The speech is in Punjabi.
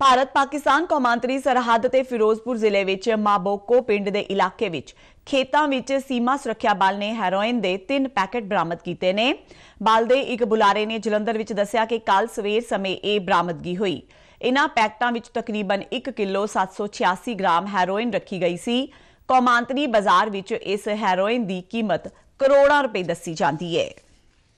ਭਾਰਤ ਪਾਕਿਸਤਾਨ ਕੌਮਾਂਤਰੀ ਸਰਹੱਦ ਤੇ ਫਿਰੋਜ਼ਪੁਰ ਜ਼ਿਲ੍ਹੇ ਵਿੱਚ ਮਾਬੋਕੋ ਪਿੰਡ ਦੇ ਇਲਾਕੇ ਵਿੱਚ ਖੇਤਾਂ ਵਿੱਚ ਸੀਮਾ ਸੁਰੱਖਿਆ ਬਲ ਨੇ ਹੈਰੋਇਨ ਦੇ 3 ਪੈਕੇਟ ਬਰਾਮਦ ਕੀਤੇ ਨੇ ਬਲ ਦੇ ਇੱਕ ਬੁਲਾਰੇ ਨੇ ਜਲੰਧਰ ਵਿੱਚ ਦੱਸਿਆ ਕਿ ਕੱਲ ਸਵੇਰ ਸਮੇਂ ਇਹ ਬਰਾਮਦਗੀ ਹੋਈ ਇਨ੍ਹਾਂ ਪੈਕਟਾਂ ਵਿੱਚ ਤਕਰੀਬਨ 1 ਕਿਲੋ 786 ਗ੍ਰਾਮ ਹੈਰੋਇਨ ਰੱਖੀ ਗਈ ਸੀ ਕੌਮਾਂਤਰੀ ਬਾਜ਼ਾਰ ਵਿੱਚ ਇਸ ਹੈਰੋਇਨ ਦੀ ਕੀਮਤ ਕਰੋੜਾਂ ਰੁਪਏ ਦੱਸੀ ਜਾਂਦੀ ਹੈ